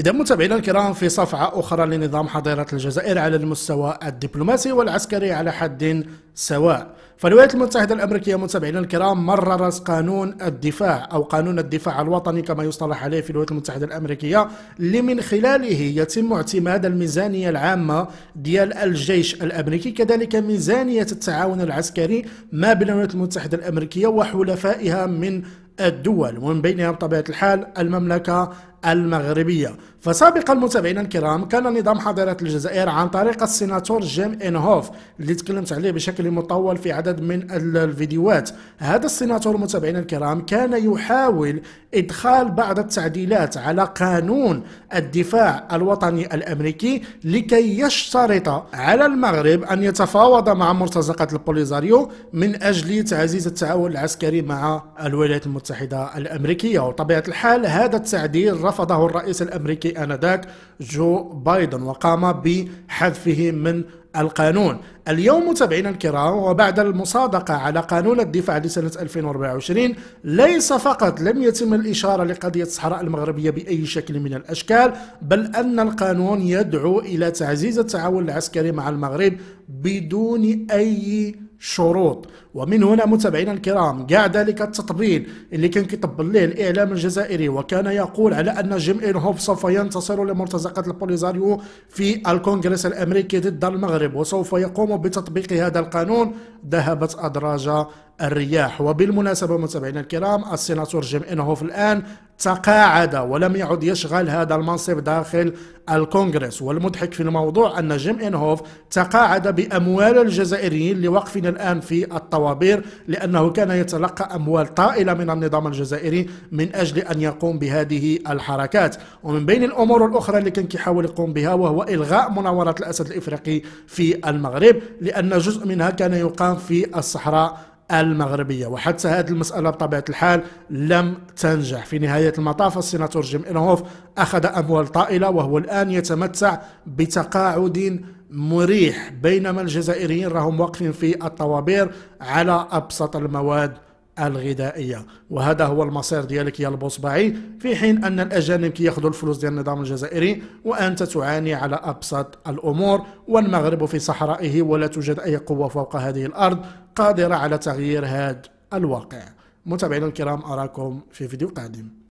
إذا متابعينا الكرام في صفعة أخرى لنظام حضيرة الجزائر على المستوى الدبلوماسي والعسكري على حد سواء فالولايات المتحدة الأمريكية متابعينا الكرام مررت قانون الدفاع أو قانون الدفاع الوطني كما يصطلح عليه في الولايات المتحدة الأمريكية اللي من خلاله يتم اعتماد الميزانية العامة ديال الجيش الأمريكي كذلك ميزانية التعاون العسكري ما بين الولايات المتحدة الأمريكية وحلفائها من الدول ومن بينها بطبيعة الحال المملكة المغربية فسابقا متابعينا الكرام كان نظام حضارة الجزائر عن طريق السيناتور جيم إنهوف اللي تكلمت عليه بشكل مطول في عدد من الفيديوهات هذا السيناتور متابعينا الكرام كان يحاول إدخال بعض التعديلات على قانون الدفاع الوطني الأمريكي لكي يشترط على المغرب أن يتفاوض مع مرتزقة البوليزاريو من أجل تعزيز التعاون العسكري مع الولايات المتحدة الأمريكية وطبيعة الحال هذا التعديل رفضه الرئيس الامريكي انذاك جو بايدن وقام بحذفه من القانون اليوم متابعينا الكرام وبعد المصادقة على قانون الدفاع لسنة 2024 ليس فقط لم يتم الإشارة لقضية الصحراء المغربية بأي شكل من الأشكال بل أن القانون يدعو إلى تعزيز التعاون العسكري مع المغرب بدون أي شروط ومن هنا متابعينا الكرام كاع ذلك التطبيل اللي كان كيطبل ليه الاعلام الجزائري وكان يقول على ان جيم ان هوب سوف ينتصر لمرتزقه البوليزاريو في الكونغرس الامريكي ضد المغرب وسوف يقوم بتطبيق هذا القانون ذهبت ادراج الرياح وبالمناسبة متابعينا الكرام السيناتور جيم إنهوف الآن تقاعد ولم يعد يشغل هذا المنصب داخل الكونغرس والمضحك في الموضوع أن جيم إنهوف تقاعد بأموال الجزائريين لوقفنا الآن في الطوابير لأنه كان يتلقى أموال طائلة من النظام الجزائري من أجل أن يقوم بهذه الحركات ومن بين الأمور الأخرى اللي كان كيحاول يقوم بها وهو إلغاء مناورة الأسد الإفريقي في المغرب لأن جزء منها كان يقام في الصحراء المغربية وحتى هذه المسألة بطبيعة الحال لم تنجح في نهاية المطاف السيناتور جيم إنهوف أخذ أموال طائلة وهو الآن يتمتع بتقاعد مريح بينما الجزائريين راهم واقفين في الطوابير على أبسط المواد الغذائيه وهذا هو المصير ديالك يا البوصبعي في حين ان الاجانب كياخذوا الفلوس ديال النظام الجزائري وانت تعاني على ابسط الامور والمغرب في صحرائه ولا توجد اي قوه فوق هذه الارض قادره على تغيير هذا الواقع متابعينا الكرام اراكم في فيديو قادم